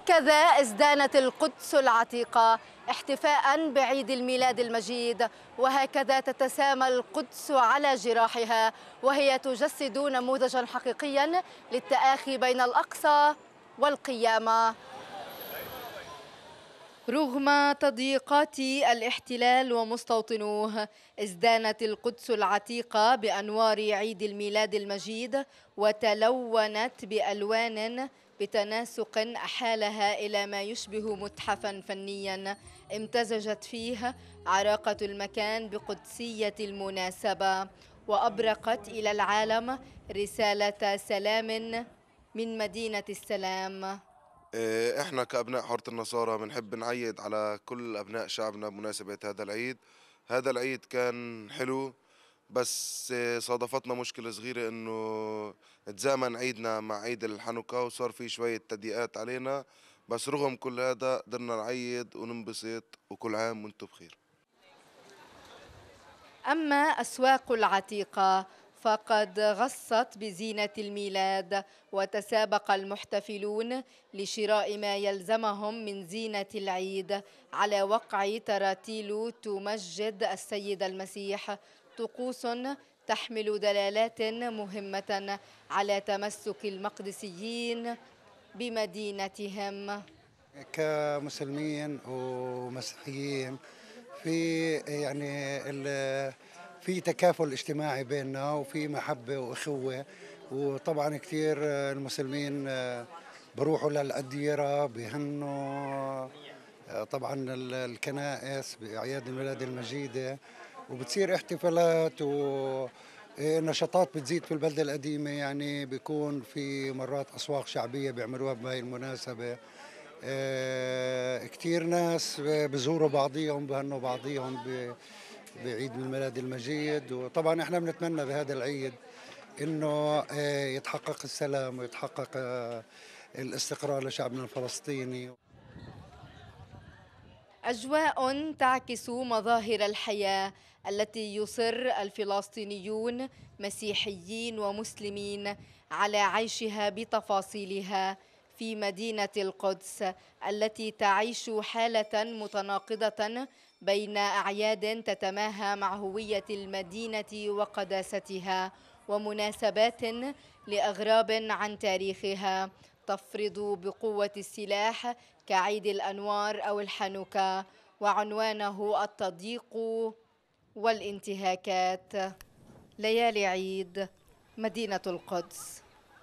هكذا ازدانت القدس العتيقة احتفاء بعيد الميلاد المجيد وهكذا تتسامى القدس على جراحها وهي تجسد نموذجا حقيقيا للتآخي بين الأقصى والقيامة رغم تضييقات الاحتلال ومستوطنوه ازدانت القدس العتيقة بأنوار عيد الميلاد المجيد وتلونت بألوان بتناسق أحالها إلى ما يشبه متحفا فنيا امتزجت فيه عراقة المكان بقدسية المناسبة وأبرقت إلى العالم رسالة سلام من مدينة السلام إيه، احنا كأبناء حورة النصارى بنحب نعيد على كل أبناء شعبنا بمناسبة هذا العيد هذا العيد كان حلو بس صادفتنا مشكلة صغيرة انه تزامن عيدنا مع عيد الحنوكة وصار في شوية تضييقات علينا بس رغم كل هذا قدرنا نعيد وننبسط وكل عام وانتم بخير أما أسواق العتيقة فقد غصت بزينة الميلاد وتسابق المحتفلون لشراء ما يلزمهم من زينة العيد على وقع تراتيل تمجد السيد المسيح طقوس تحمل دلالات مهمة على تمسك المقدسيين بمدينتهم كمسلمين ومسيحيين في يعني في تكافل اجتماعي بيننا وفي محبة وإخوة وطبعا كثير المسلمين بروحوا للأديرة بهنوا طبعا الكنائس بأعياد الميلاد المجيدة وبتصير احتفالات و إيه، نشاطات بتزيد في البلدة القديمة يعني بيكون في مرات أسواق شعبية بيعملوها بهاي المناسبة إيه، كتير ناس بزوروا بعضيهم بهنوا بعضيهم بعيد الميلاد المجيد وطبعا احنا بنتمنى بهذا العيد انه إيه، يتحقق السلام ويتحقق آه، الاستقرار لشعبنا الفلسطيني أجواء تعكس مظاهر الحياة التي يصر الفلسطينيون مسيحيين ومسلمين على عيشها بتفاصيلها في مدينة القدس التي تعيش حالة متناقضة بين أعياد تتماهى مع هوية المدينة وقداستها ومناسبات لأغراب عن تاريخها تفرض بقوة السلاح كعيد الأنوار أو الحنوكة وعنوانه التضييق والانتهاكات ليالي عيد مدينة القدس